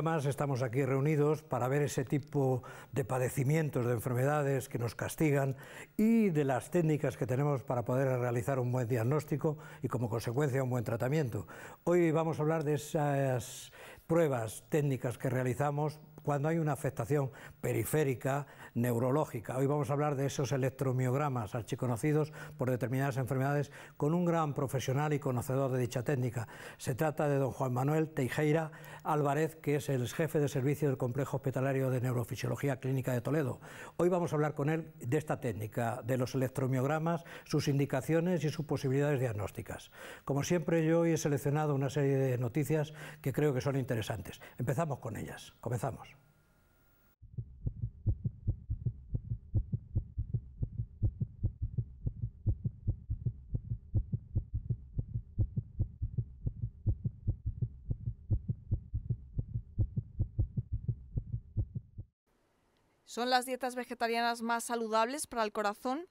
Además estamos aquí reunidos para ver ese tipo de padecimientos, de enfermedades que nos castigan y de las técnicas que tenemos para poder realizar un buen diagnóstico y como consecuencia un buen tratamiento. Hoy vamos a hablar de esas pruebas técnicas que realizamos cuando hay una afectación periférica, neurológica. Hoy vamos a hablar de esos electromiogramas archiconocidos por determinadas enfermedades con un gran profesional y conocedor de dicha técnica. Se trata de don Juan Manuel Teijeira Álvarez, que es el jefe de servicio del Complejo Hospitalario de Neurofisiología Clínica de Toledo. Hoy vamos a hablar con él de esta técnica, de los electromiogramas, sus indicaciones y sus posibilidades diagnósticas. Como siempre, yo hoy he seleccionado una serie de noticias que creo que son interesantes. Empezamos con ellas. Comenzamos. ¿Son las dietas vegetarianas más saludables para el corazón?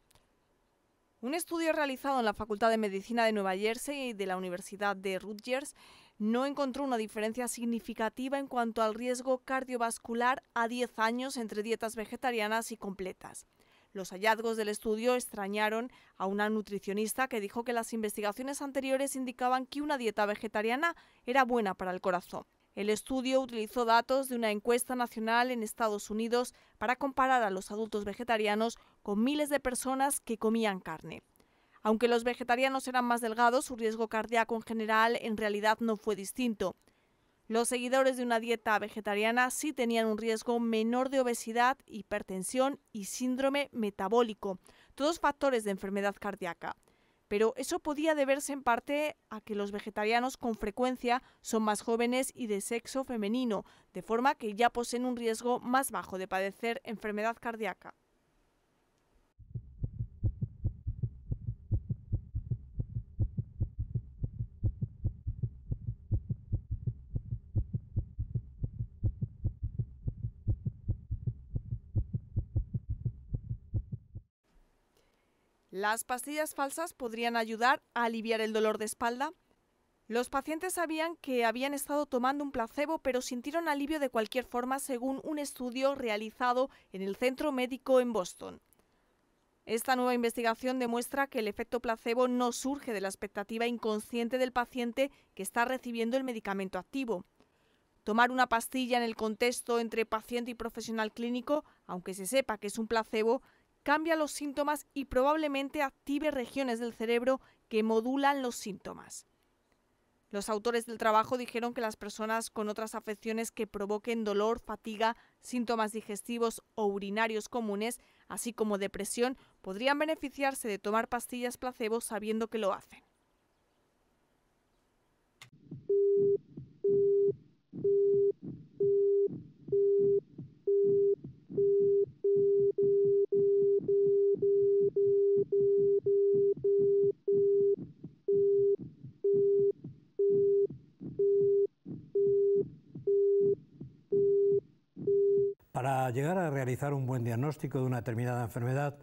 Un estudio realizado en la Facultad de Medicina de Nueva Jersey y de la Universidad de Rutgers no encontró una diferencia significativa en cuanto al riesgo cardiovascular a 10 años entre dietas vegetarianas y completas. Los hallazgos del estudio extrañaron a una nutricionista que dijo que las investigaciones anteriores indicaban que una dieta vegetariana era buena para el corazón. El estudio utilizó datos de una encuesta nacional en Estados Unidos para comparar a los adultos vegetarianos con miles de personas que comían carne. Aunque los vegetarianos eran más delgados, su riesgo cardíaco en general en realidad no fue distinto. Los seguidores de una dieta vegetariana sí tenían un riesgo menor de obesidad, hipertensión y síndrome metabólico, todos factores de enfermedad cardíaca pero eso podía deberse en parte a que los vegetarianos con frecuencia son más jóvenes y de sexo femenino, de forma que ya poseen un riesgo más bajo de padecer enfermedad cardíaca. ¿Las pastillas falsas podrían ayudar a aliviar el dolor de espalda? Los pacientes sabían que habían estado tomando un placebo, pero sintieron alivio de cualquier forma según un estudio realizado en el centro médico en Boston. Esta nueva investigación demuestra que el efecto placebo no surge de la expectativa inconsciente del paciente que está recibiendo el medicamento activo. Tomar una pastilla en el contexto entre paciente y profesional clínico, aunque se sepa que es un placebo, cambia los síntomas y probablemente active regiones del cerebro que modulan los síntomas. Los autores del trabajo dijeron que las personas con otras afecciones que provoquen dolor, fatiga, síntomas digestivos o urinarios comunes, así como depresión, podrían beneficiarse de tomar pastillas placebo sabiendo que lo hacen. Para llegar a realizar un buen diagnóstico de una determinada enfermedad,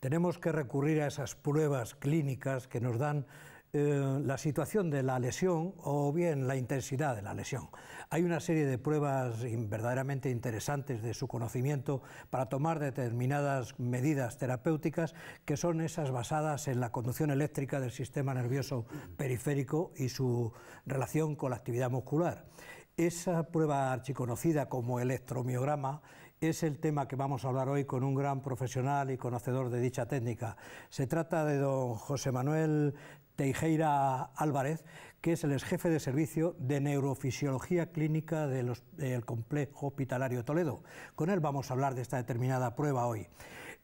tenemos que recurrir a esas pruebas clínicas que nos dan eh, la situación de la lesión o bien la intensidad de la lesión. Hay una serie de pruebas verdaderamente interesantes de su conocimiento para tomar determinadas medidas terapéuticas que son esas basadas en la conducción eléctrica del sistema nervioso periférico y su relación con la actividad muscular. Esa prueba archiconocida como electromiograma es el tema que vamos a hablar hoy con un gran profesional y conocedor de dicha técnica. Se trata de don José Manuel Teijeira Álvarez, que es el exjefe jefe de servicio de neurofisiología clínica del complejo hospitalario Toledo. Con él vamos a hablar de esta determinada prueba hoy.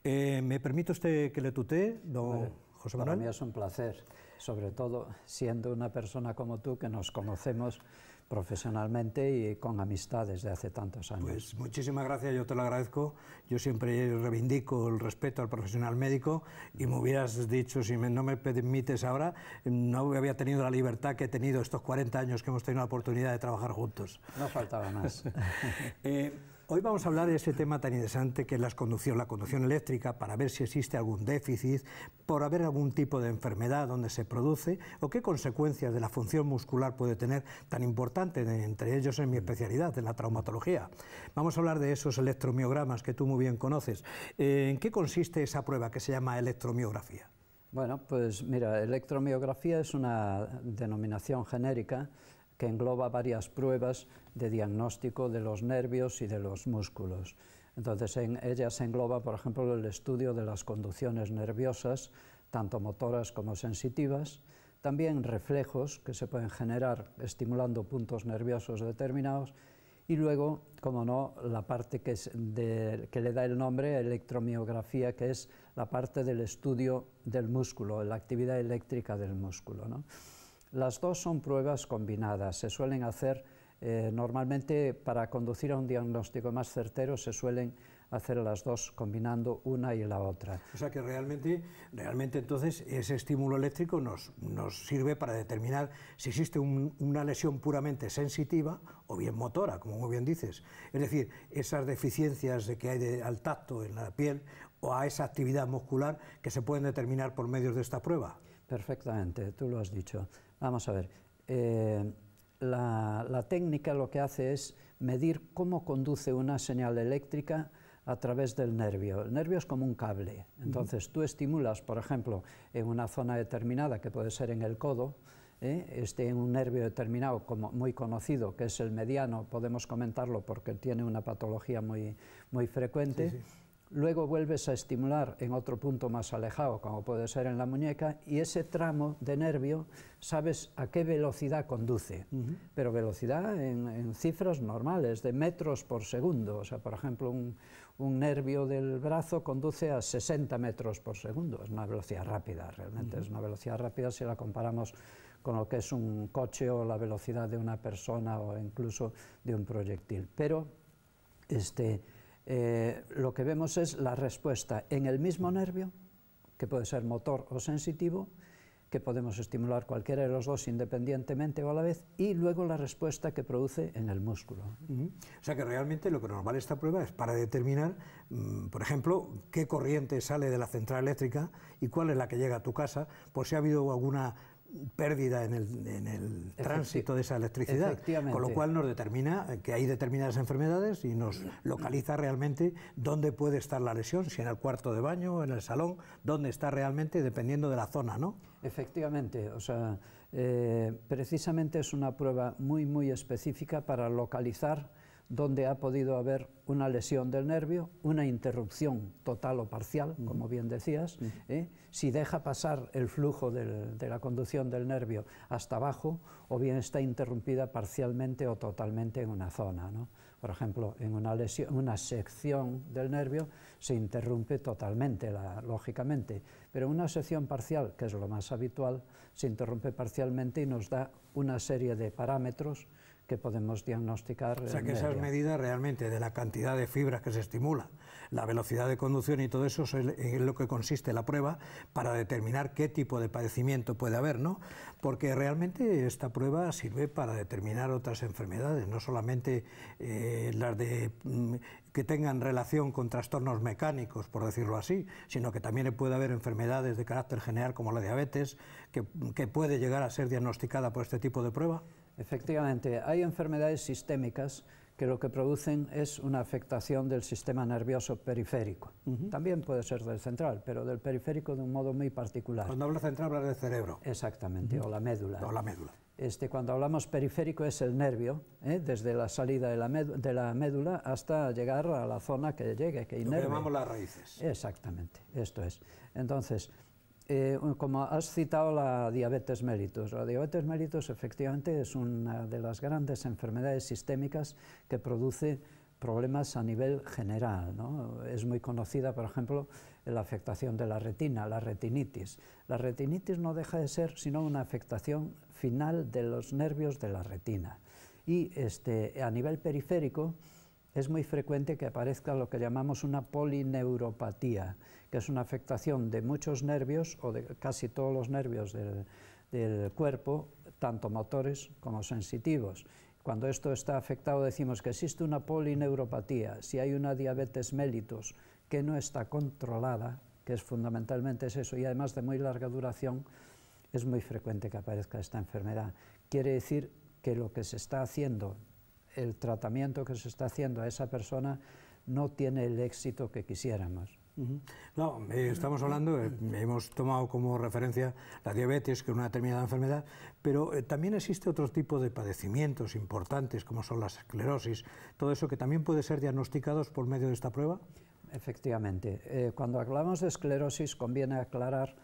Eh, ¿Me permite usted que le tutee, don José Manuel? Para mí es un placer, sobre todo siendo una persona como tú que nos conocemos profesionalmente y con amistades de hace tantos años. Pues muchísimas gracias, yo te lo agradezco. Yo siempre reivindico el respeto al profesional médico y me hubieras dicho, si no me permites ahora, no había tenido la libertad que he tenido estos 40 años que hemos tenido la oportunidad de trabajar juntos. No faltaba más. Eh, Hoy vamos a hablar de ese tema tan interesante que es la conducción, la conducción eléctrica, para ver si existe algún déficit, por haber algún tipo de enfermedad donde se produce o qué consecuencias de la función muscular puede tener tan importante, entre ellos en mi especialidad, en la traumatología. Vamos a hablar de esos electromiogramas que tú muy bien conoces. Eh, ¿En qué consiste esa prueba que se llama electromiografía? Bueno, pues mira, electromiografía es una denominación genérica que engloba varias pruebas de diagnóstico de los nervios y de los músculos. Entonces en ella se engloba, por ejemplo, el estudio de las conducciones nerviosas, tanto motoras como sensitivas, también reflejos que se pueden generar estimulando puntos nerviosos determinados y luego, como no, la parte que, le da el nombre, electromiografía, que es la parte del estudio del músculo, la actividad eléctrica del músculo. ¿no? Las dos son pruebas combinadas, se suelen hacer eh, normalmente para conducir a un diagnóstico más certero se suelen hacer las dos combinando una y la otra. O sea que realmente, realmente entonces ese estímulo eléctrico nos, sirve para determinar si existe una lesión puramente sensitiva o bien motora, como muy bien dices. Es decir, esas deficiencias de que hay al tacto en la piel o a esa actividad muscular que se pueden determinar por medio de esta prueba. Perfectamente, tú lo has dicho. Vamos a ver. Eh, la, técnica lo que hace es medir cómo conduce una señal eléctrica a través del nervio. El nervio es como un cable. Entonces tú estimulas, por ejemplo, en una zona determinada, que puede ser en el codo, ¿eh? este, en un nervio determinado como muy conocido, que es el mediano, podemos comentarlo porque tiene una patología muy, muy frecuente luego vuelves a estimular en otro punto más alejado, como puede ser en la muñeca, y ese tramo de nervio sabes a qué velocidad conduce, pero velocidad en, cifras normales, de metros por segundo. O sea, por ejemplo, un, nervio del brazo conduce a 60 metros por segundo, es una velocidad rápida, realmente es una velocidad rápida si la comparamos con lo que es un coche o la velocidad de una persona o incluso de un proyectil. Pero, este, eh, lo que vemos es la respuesta en el mismo nervio, que puede ser motor o sensitivo, que podemos estimular cualquiera de los dos independientemente o a la vez, y luego la respuesta que produce en el músculo. O sea que realmente lo que nos vale esta prueba es para determinar, mm, por ejemplo, qué corriente sale de la central eléctrica y cuál es la que llega a tu casa, por si ha habido alguna pérdida en el, tránsito de esa electricidad, con lo cual nos determina que hay determinadas enfermedades y nos localiza realmente dónde puede estar la lesión, si en el cuarto de baño, en el salón, dónde está realmente, dependiendo de la zona, ¿no? Efectivamente, o sea, eh, precisamente es una prueba muy, muy específica para localizar donde ha podido haber una lesión del nervio, una interrupción total o parcial, como bien decías. ¿eh? Si deja pasar el flujo de la conducción del nervio hasta abajo, o bien está interrumpida parcialmente o totalmente en una zona. Por ejemplo, en una, sección del nervio se interrumpe totalmente, lógicamente, pero una sección parcial, que es lo más habitual, se interrumpe parcialmente y nos da una serie de parámetros que podemos diagnosticar. O sea, que esas medidas realmente de la cantidad de fibras que se estimula, la velocidad de conducción y todo eso es lo que consiste la prueba para determinar qué tipo de padecimiento puede haber, ¿no? Porque realmente esta prueba sirve para determinar otras enfermedades, no solamente eh, las de mm, que tengan relación con trastornos mecánicos, por decirlo así, sino que también puede haber enfermedades de carácter general como la diabetes, que, que puede llegar a ser diagnosticada por este tipo de prueba. Efectivamente, hay enfermedades sistémicas que lo que producen es una afectación del sistema nervioso periférico. También puede ser del central, pero del periférico de un modo muy particular. Cuando habla central habla del cerebro. Exactamente, o la médula. O la médula. Este, cuando hablamos periférico es el nervio, ¿eh? desde la salida de la, de la, médula hasta llegar a la zona que llegue, que hay Lo que llamamos las raíces. Exactamente, esto es. Entonces, eh, como has citado la diabetes mellitus, la diabetes mellitus efectivamente es una de las grandes enfermedades sistémicas que produce problemas a nivel general. Es muy conocida, por ejemplo, la afectación de la retina, la retinitis. La retinitis no deja de ser sino una afectación final de los nervios de la retina. Y este, a nivel periférico, es muy frecuente que aparezca lo que llamamos una polineuropatía, que es una afectación de muchos nervios o de casi todos los nervios del, cuerpo, tanto motores como sensitivos. Cuando esto está afectado decimos que existe una polineuropatía, si hay una diabetes mellitus que no está controlada, que es fundamentalmente eso, y además de muy larga duración, es muy frecuente que aparezca esta enfermedad. Quiere decir que lo que se está haciendo el tratamiento que se está haciendo a esa persona no tiene el éxito que quisiéramos. No, eh, estamos hablando, eh, hemos tomado como referencia la diabetes, que es una determinada enfermedad, pero eh, también existe otro tipo de padecimientos importantes, como son las esclerosis, todo eso que también puede ser diagnosticados por medio de esta prueba. Efectivamente, cuando hablamos de esclerosis conviene aclarar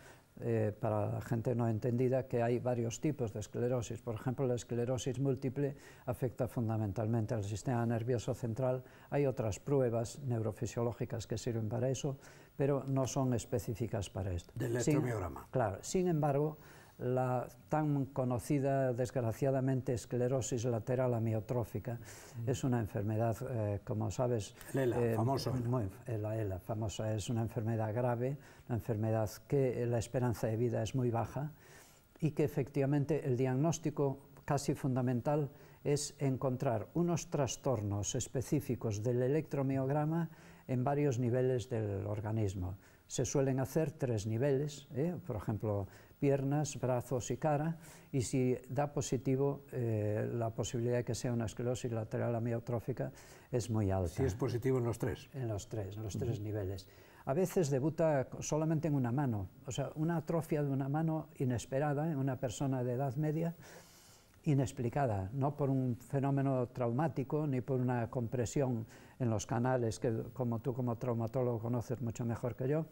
eh, para la gente no entendida, que hay varios tipos de esclerosis. Por ejemplo, la esclerosis múltiple afecta fundamentalmente al sistema nervioso central. Hay otras pruebas neurofisiológicas que sirven para eso, pero no son específicas para esto. Del electromiograma. claro. Sin embargo, la tan conocida, desgraciadamente, esclerosis lateral amiotrófica. Mm. Es una enfermedad, eh, como sabes... El la eh, ELA, famosa. Es una enfermedad grave, una enfermedad que la esperanza de vida es muy baja y que efectivamente el diagnóstico casi fundamental es encontrar unos trastornos específicos del electromiograma en varios niveles del organismo. Se suelen hacer tres niveles, ¿eh? por ejemplo, piernas, brazos y cara, y si da positivo, eh, la posibilidad de que sea una esclerosis lateral amiotrófica es muy alta. Si es positivo en los tres. En los tres, en los tres niveles. A veces debuta solamente en una mano, o sea, una atrofia de una mano inesperada en una persona de edad media, inexplicada, no por un fenómeno traumático ni por una compresión en los canales que como tú como traumatólogo conoces mucho mejor que yo,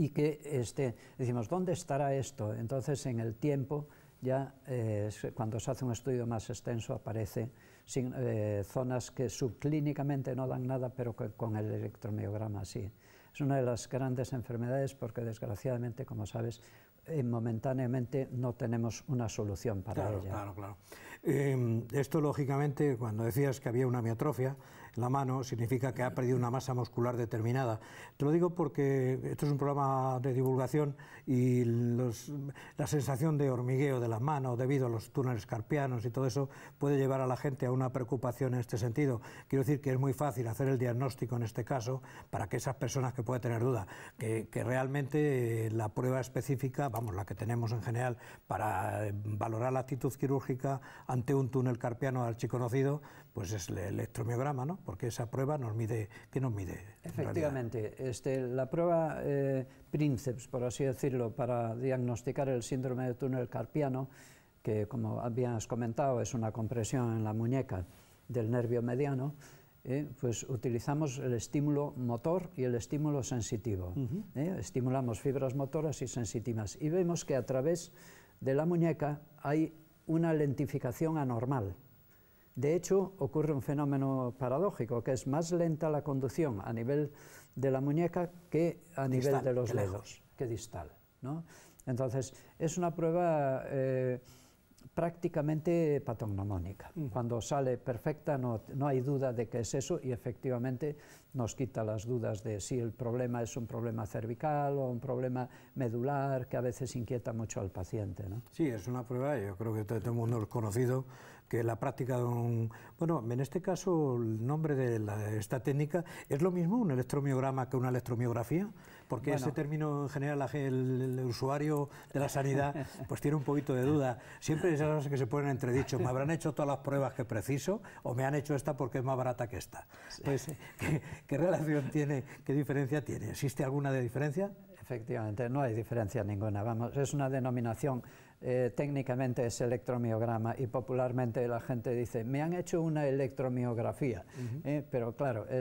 y que este, decimos, ¿dónde estará esto? Entonces, en el tiempo, ya eh, cuando se hace un estudio más extenso aparece eh, zonas que subclínicamente no dan nada, pero que con el electromiograma sí. Es una de las grandes enfermedades porque desgraciadamente, como sabes, eh, momentáneamente no tenemos una solución para claro, ella. Claro, claro. Em, esto, lógicamente, cuando decías que había una miatrofia en la mano, significa que ha perdido una masa muscular determinada. Te lo digo porque esto es un programa de divulgación y la sensación de hormigueo de la mano debido a los túneles carpianos y todo eso puede llevar a la gente a una preocupación en este sentido. Quiero decir que es muy fácil hacer el diagnóstico en este caso para que esas personas que puedan tener duda, que, realmente eh, la prueba específica, vamos, la que tenemos en general para eh, valorar la actitud quirúrgica, ante un túnel carpiano archiconocido, pues es el electromiograma, ¿no? porque esa prueba nos mide, ¿qué nos mide? Efectivamente, este, la prueba eh, Princeps, por así decirlo, para diagnosticar el síndrome de túnel carpiano, que como habías comentado es una compresión en la muñeca del nervio mediano, eh, pues utilizamos el estímulo motor y el estímulo sensitivo. Eh, estimulamos fibras motoras y sensitivas y vemos que a través de la muñeca hay una lentificación anormal. De hecho, ocurre un fenómeno paradójico, que es más lenta la conducción a nivel de la muñeca que a nivel de los dedos, que distal. Entonces, es una prueba eh, prácticamente patognomónica. Cuando sale perfecta no, hay duda de que es eso y efectivamente nos quita las dudas de si el problema es un problema cervical o un problema medular que a veces inquieta mucho al paciente. ¿no? Sí, es una prueba, yo creo que todo el mundo lo ha conocido, que la práctica de un... Bueno, en este caso el nombre de esta técnica es lo mismo un electromiograma que una electromiografía porque ese término en general el, usuario de la sanidad pues tiene un poquito de duda. Siempre esas cosas que se ponen entredicho, me habrán hecho todas las pruebas que preciso o me han hecho esta porque es más barata que esta. Pues, eh, ¿qué, ¿qué, relación tiene, qué diferencia tiene? ¿Existe alguna de diferencia? Efectivamente, no hay diferencia ninguna. Vamos, es una denominación eh, técnicamente es electromiograma y popularmente la gente dice, me han hecho una electromiografía, eh, pero claro, eh,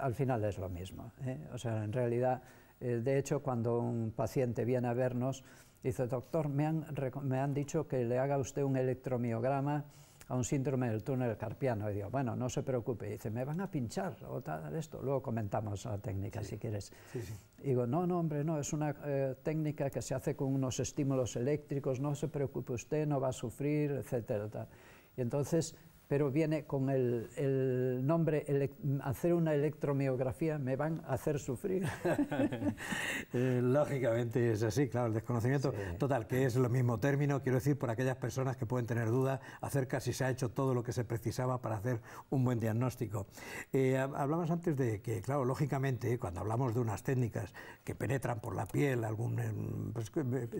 al final es lo mismo. O sea, en realidad, de hecho, cuando un paciente viene a vernos, dice, doctor, me han, me han dicho que le haga usted un electromiograma a un síndrome del túnel carpiano y digo, bueno, no se preocupe, y dice, me van a pinchar o tal, esto, luego comentamos la técnica si quieres. Y digo, no, no, hombre, no, es una eh, técnica que se hace con unos estímulos eléctricos, no se preocupe usted, no va a sufrir, etcétera. Y entonces pero viene con el, nombre, hacer una electromiografía me van a hacer sufrir. Eh, lógicamente es así, claro, el desconocimiento total, que es lo mismo término, quiero decir, por aquellas personas que pueden tener dudas acerca si se ha hecho todo lo que se precisaba para hacer un buen diagnóstico. Eh, hablamos antes de que, claro, lógicamente, cuando hablamos de unas técnicas que penetran por la piel, algún, eh, pues,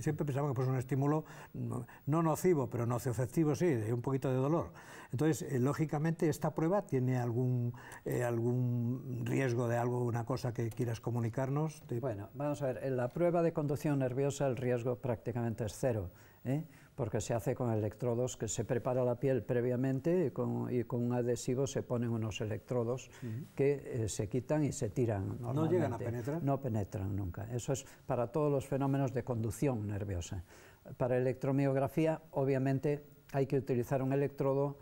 siempre pensamos que es pues, un estímulo no nocivo, pero nociofectivo, sí, de un poquito de dolor. Entonces, eh, lógicamente, esta prueba tiene eh, algún, riesgo de algo, una cosa que quieras comunicarnos. Bueno, vamos a ver, en la prueba de conducción nerviosa el riesgo prácticamente es cero, ¿eh? porque se hace con electrodos que se prepara la piel previamente y con, un adhesivo se ponen unos electrodos que se quitan y se tiran. ¿No llegan a penetrar? No penetran nunca. Eso es para todos los fenómenos de conducción nerviosa. Para electromiografía, obviamente, hay que utilizar un electrodo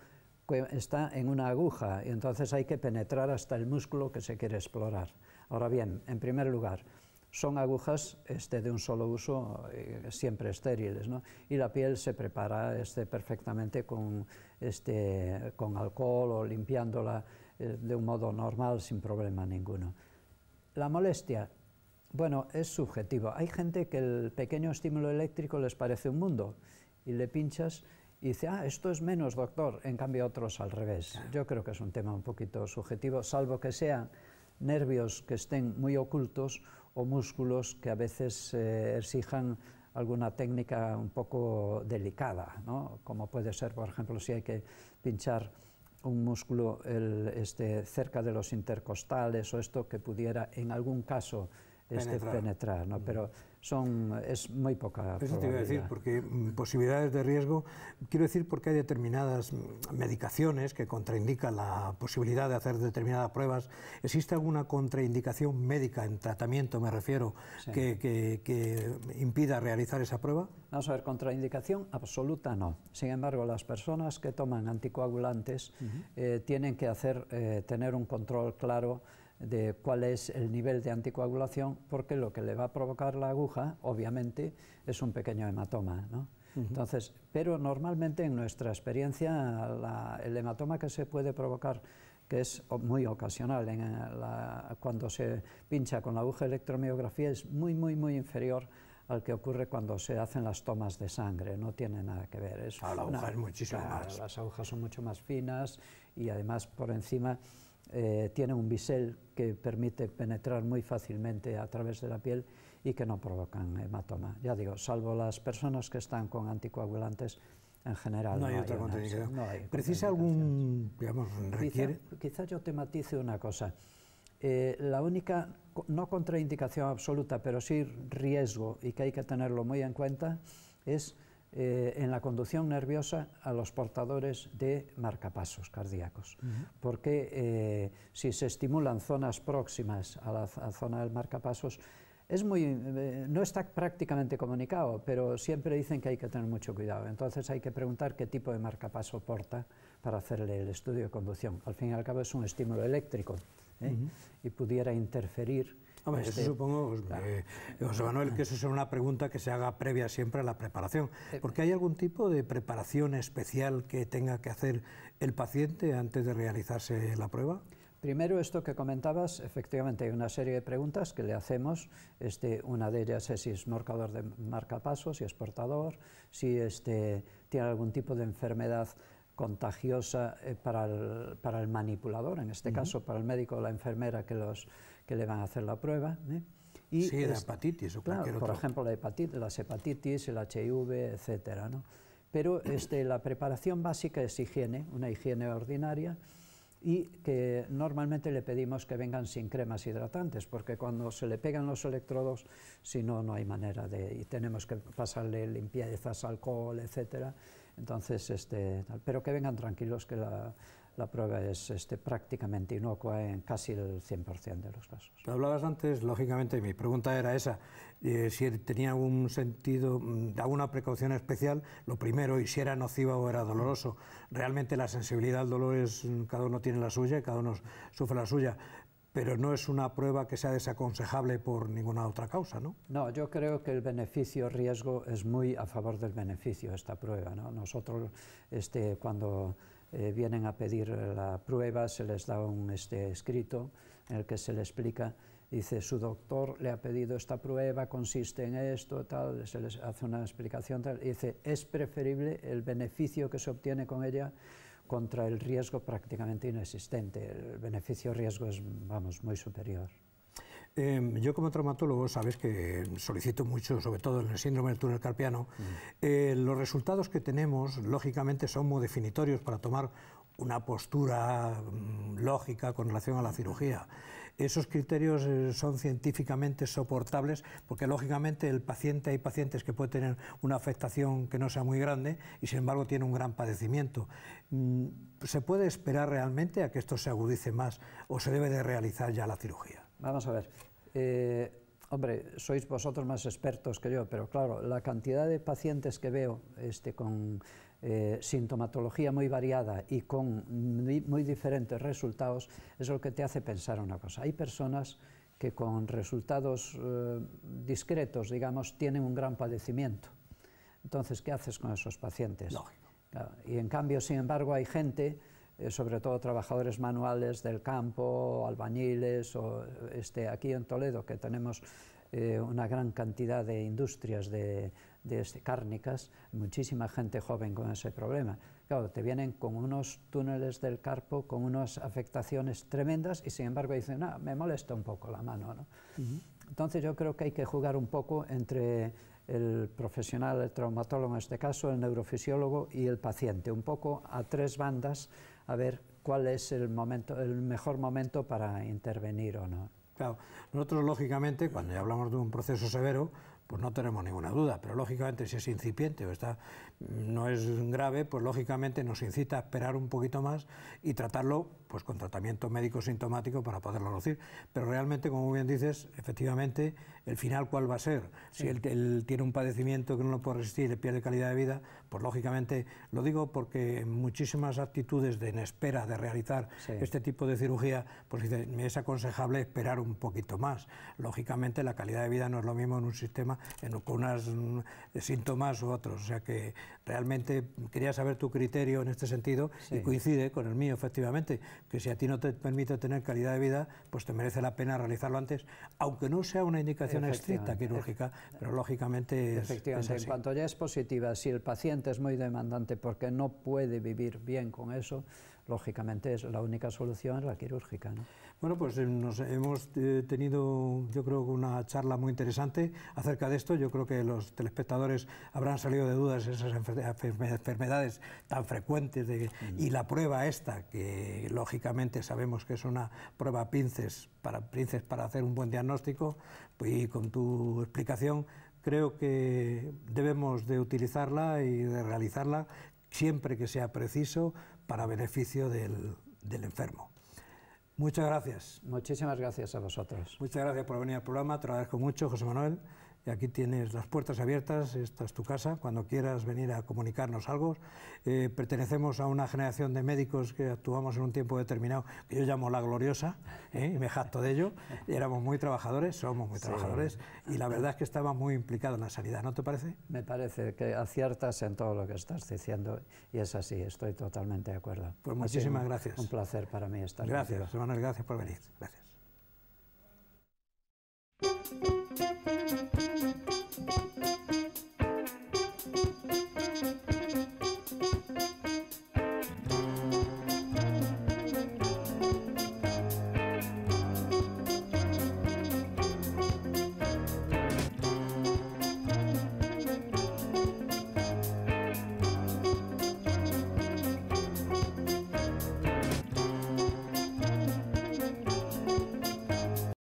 está en una aguja y entonces hay que penetrar hasta el músculo que se quiere explorar. Ahora bien, en primer lugar, son agujas este, de un solo uso, eh, siempre estériles, y la piel se prepara este, perfectamente este, con, alcohol o limpiándola eh, de un modo normal sin problema ninguno. La molestia, bueno, es subjetivo. Hay gente que el pequeño estímulo eléctrico les parece un mundo y le pinchas y dice, ah, esto es menos, doctor, en cambio otros al revés. Yo creo que es un tema un poquito subjetivo, salvo que sean nervios que estén muy ocultos o músculos que a veces eh, exijan alguna técnica un poco delicada, ¿no? como puede ser, por ejemplo, si hay que pinchar un músculo este, cerca de los intercostales o esto que pudiera en algún caso este, penetrar, pero son, es muy poca. Eso te iba a decir, porque mm, posibilidades de riesgo, quiero decir porque hay determinadas mm, medicaciones que contraindican la posibilidad de hacer determinadas pruebas. ¿Existe alguna contraindicación médica en tratamiento, me refiero, que, impida realizar esa prueba? Vamos a ver, contraindicación absoluta no. Sin embargo, las personas que toman anticoagulantes eh, tienen que hacer, eh, tener un control claro de cuál es el nivel de anticoagulación, porque lo que le va a provocar la aguja, obviamente, es un pequeño hematoma. Entonces, pero normalmente en nuestra experiencia el hematoma que se puede provocar, que es muy ocasional en cuando se pincha con la aguja electromiografía, es muy, muy, muy inferior al que ocurre cuando se hacen las tomas de sangre, no tiene nada que ver. eso ah, la aguja es muchísimo más. Las agujas son mucho más finas y además por encima eh, tiene un bisel que permite penetrar muy fácilmente a través de la piel y que no provocan hematoma. Ya digo, salvo las personas que están con anticoagulantes, en general no hay, no hay otra contraindicación. No hay ¿Precisa algún, digamos, requiere? Quizá, yo te matice una cosa. Eh, la única, no contraindicación absoluta, pero sí riesgo, y que hay que tenerlo muy en cuenta, es eh, en la conducción nerviosa a los portadores de marcapasos cardíacos, porque eh, si se estimulan zonas próximas a la zona del marcapasos, es muy, eh, no está prácticamente comunicado, pero siempre dicen que hay que tener mucho cuidado. Entonces hay que preguntar qué tipo de marcapaso porta para hacerle el estudio de conducción. Al fin y al cabo es un estímulo eléctrico y pudiera interferir Hombre, pues eso supongo, eh, José Manuel, que eso es una pregunta que se haga previa siempre a la preparación. Porque hay algún tipo de preparación especial que tenga que hacer el paciente antes de realizarse la prueba? Primero, esto que comentabas, efectivamente hay una serie de preguntas que le hacemos. Este, una de ellas es si es marcador de marcapasos, si es portador, si este, tiene algún tipo de enfermedad contagiosa eh, para el, manipulador, en este caso para el médico o la enfermera que, los, que le van a hacer la prueba. ¿eh? Y sí, la hepatitis o cualquier Por ejemplo, la hepatitis, las hepatitis, el HIV, etc. ¿no? Pero este, la preparación básica es higiene, una higiene ordinaria, y que normalmente le pedimos que vengan sin cremas hidratantes, porque cuando se le pegan los electrodos, si no, no hay manera de... y tenemos que pasarle limpiezas, alcohol, etcétera entonces, este, pero que vengan tranquilos que la, prueba es este, prácticamente inocua en casi el 100% de los casos. hablabas antes, lógicamente, y mi pregunta era esa, eh, si tenía algún sentido, mm, alguna precaución especial, lo primero, y si era nociva o era doloroso. Realmente la sensibilidad al dolor es, mm, cada uno tiene la suya, cada uno sufre la suya, pero no es una prueba que sea desaconsejable por ninguna otra causa, ¿no? No, yo creo que el beneficio-riesgo es muy a favor del beneficio esta prueba, Nosotros, este, cuando eh, vienen a pedir la prueba, se les da un este, escrito en el que se le explica, dice, su doctor le ha pedido esta prueba, consiste en esto, tal, se les hace una explicación, tal, dice, es preferible el beneficio que se obtiene con ella contra el riesgo prácticamente inexistente. El beneficio-riesgo es, vamos, muy superior. Em, yo como traumatólogo, sabes que solicito mucho, sobre todo en el síndrome del túnel carpiano, mm. eh, los resultados que tenemos, lógicamente, son muy definitorios para tomar una postura mm, lógica con relación a la cirugía. Esos criterios eh, son científicamente soportables porque lógicamente el paciente hay pacientes que puede tener una afectación que no sea muy grande y sin embargo tiene un gran padecimiento. Mm, ¿Se puede esperar realmente a que esto se agudice más o se debe de realizar ya la cirugía? Vamos a ver. Eh, hombre, sois vosotros más expertos que yo, pero claro, la cantidad de pacientes que veo este, con eh, sintomatología muy variada y con muy diferentes resultados, es lo que te hace pensar una cosa. Hay personas que con resultados eh, discretos, digamos, tienen un gran padecimiento. Entonces, ¿qué haces con esos pacientes? Y en cambio, sin embargo, hay gente, eh, sobre todo trabajadores manuales del campo, albañiles, o este, aquí en Toledo, que tenemos una gran cantidad de industrias de, de este, cárnicas, muchísima gente joven con ese problema. Claro, te vienen con unos túneles del carpo, con unas afectaciones tremendas y sin embargo dicen, ah, me molesta un poco la mano. ¿no? Entonces yo creo que hay que jugar un poco entre el profesional, el traumatólogo en este caso, el neurofisiólogo y el paciente, un poco a tres bandas, a ver cuál es el, momento, el mejor momento para intervenir o no. Claro, nosotros lógicamente, cuando ya hablamos de un proceso severo, pues no tenemos ninguna duda, pero lógicamente si es incipiente o está, no es grave, pues lógicamente nos incita a esperar un poquito más y tratarlo pues con tratamiento médico sintomático para poderlo reducir. Pero realmente, como bien dices, efectivamente, el final cuál va a ser. Si él, tiene un padecimiento que no lo puede resistir y pierde calidad de vida, pues lógicamente lo digo porque muchísimas actitudes de en espera de realizar este tipo de cirugía, pues me es aconsejable esperar un poquito más. Lógicamente, la calidad de vida no es lo mismo en un sistema en, con unos mm, síntomas u otros. O sea que realmente quería saber tu criterio en este sentido y coincide con el mío, efectivamente que si a ti no te permite tener calidad de vida, pues te merece la pena realizarlo antes, aunque no sea una indicación estricta quirúrgica, pero lógicamente es, Efectivamente, en cuanto ya es positiva, si el paciente es muy demandante porque no puede vivir bien con eso, lógicamente es la única solución la quirúrgica. Bueno, pues eh, nos hemos eh, tenido, yo creo, una charla muy interesante acerca de esto. Yo creo que los telespectadores habrán salido de dudas esas enfermedades tan frecuentes de, mm. y la prueba esta, que lógicamente sabemos que es una prueba pinces para, pinces para hacer un buen diagnóstico, pues, y con tu explicación creo que debemos de utilizarla y de realizarla siempre que sea preciso, para beneficio del, enfermo. Muchas gracias. Muchísimas gracias a vosotros. Muchas gracias por venir al programa, te agradezco mucho, José Manuel. Y aquí tienes las puertas abiertas, esta es tu casa, cuando quieras venir a comunicarnos algo. Eh, pertenecemos a una generación de médicos que actuamos en un tiempo determinado, que yo llamo la gloriosa, ¿eh? y me jacto de ello. Éramos muy trabajadores, somos muy trabajadores, y la verdad es que estaba muy implicado en la sanidad, ¿no te parece? Me parece que aciertas en todo lo que estás diciendo, y es así, estoy totalmente de acuerdo. Pues muchísimas gracias. Un placer para mí estar aquí. Gracias, hermanos, gracias por venir. Gracias. ピンピンピンピン